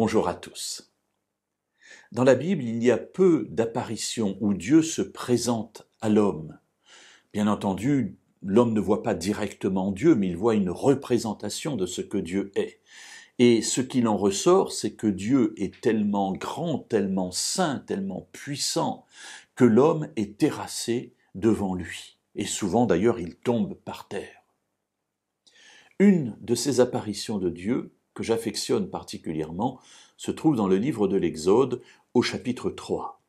Bonjour à tous. Dans la Bible, il y a peu d'apparitions où Dieu se présente à l'homme. Bien entendu, l'homme ne voit pas directement Dieu, mais il voit une représentation de ce que Dieu est. Et ce qu'il en ressort, c'est que Dieu est tellement grand, tellement saint, tellement puissant, que l'homme est terrassé devant lui. Et souvent d'ailleurs, il tombe par terre. Une de ces apparitions de Dieu que j'affectionne particulièrement se trouve dans le livre de l'Exode au chapitre 3.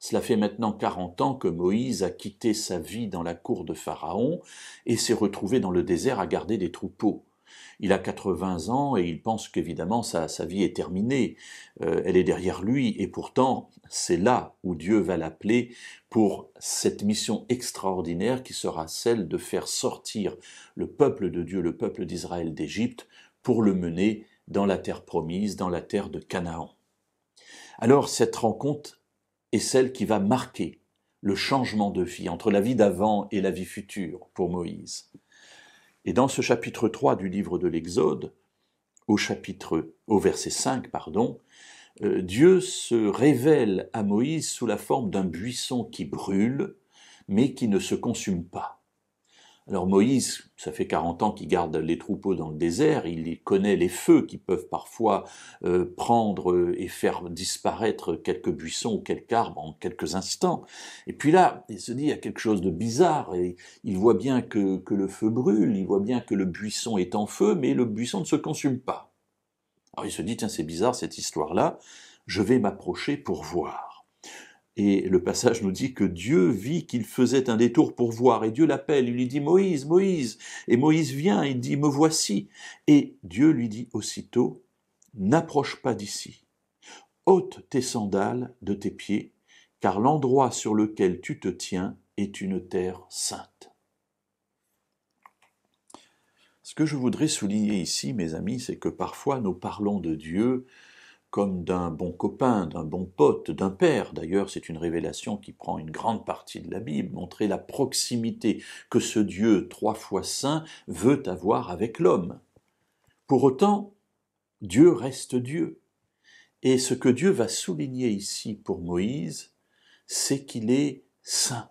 Cela fait maintenant quarante ans que Moïse a quitté sa vie dans la cour de Pharaon et s'est retrouvé dans le désert à garder des troupeaux. Il a 80 ans et il pense qu'évidemment sa, sa, vie est terminée, euh, elle est derrière lui, et pourtant c'est là où Dieu va l'appeler pour cette mission extraordinaire qui sera celle de faire sortir le peuple de Dieu, le peuple d'Israël d'Égypte, pour le mener dans la terre promise, dans la terre de Canaan. Alors cette rencontre est celle qui va marquer le changement de vie entre la vie d'avant et la vie future pour Moïse. Et dans ce chapitre 3 du livre de l'Exode, au chapitre au verset 5 pardon, euh, Dieu se révèle à Moïse sous la forme d'un buisson qui brûle mais qui ne se consume pas. Alors Moïse, ça fait 40 ans qu'il garde les troupeaux dans le désert, il connaît les feux qui peuvent parfois euh, prendre euh, et faire disparaître quelques buissons ou quelques arbres en quelques instants. Et puis là, il se dit, il y a quelque chose de bizarre, et il voit bien que, que le feu brûle, il voit bien que le buisson est en feu, mais le buisson ne se consume pas. Alors il se dit, tiens, c'est bizarre cette histoire-là, je vais m'approcher pour voir. Et le passage nous dit que Dieu vit qu'il faisait un détour pour voir, et Dieu l'appelle, il lui dit Moïse, Moïse, et Moïse vient, il dit Me voici. Et Dieu lui dit aussitôt N'approche pas d'ici, ôte tes sandales de tes pieds, car l'endroit sur lequel tu te tiens est une terre sainte. Ce que je voudrais souligner ici, mes amis, c'est que parfois nous parlons de Dieu comme d'un bon copain, d'un bon pote, d'un père. D'ailleurs, c'est une révélation qui prend une grande partie de la Bible, montrer la proximité que ce Dieu trois fois saint veut avoir avec l'homme. Pour autant, Dieu reste Dieu. Et ce que Dieu va souligner ici pour Moïse, c'est qu'il est saint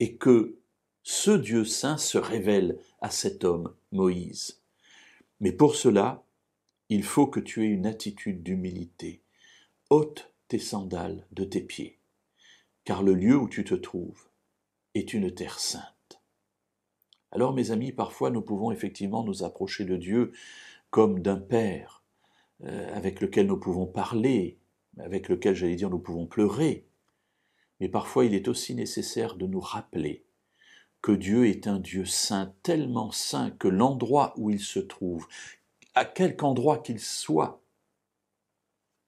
et que ce Dieu saint se révèle à cet homme, Moïse. Mais pour cela, il faut que tu aies une attitude d'humilité. Ôte tes sandales de tes pieds, car le lieu où tu te trouves est une terre sainte. Alors mes amis, parfois nous pouvons effectivement nous approcher de Dieu comme d'un Père, euh, avec lequel nous pouvons parler, avec lequel j'allais dire nous pouvons pleurer, mais parfois il est aussi nécessaire de nous rappeler que Dieu est un Dieu saint, tellement saint que l'endroit où il se trouve, à quelque endroit qu'il soit,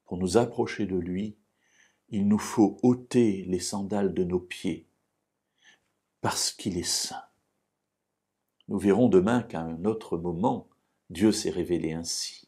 pour nous approcher de lui, il nous faut ôter les sandales de nos pieds, parce qu'il est saint. Nous verrons demain qu'à un autre moment, Dieu s'est révélé ainsi.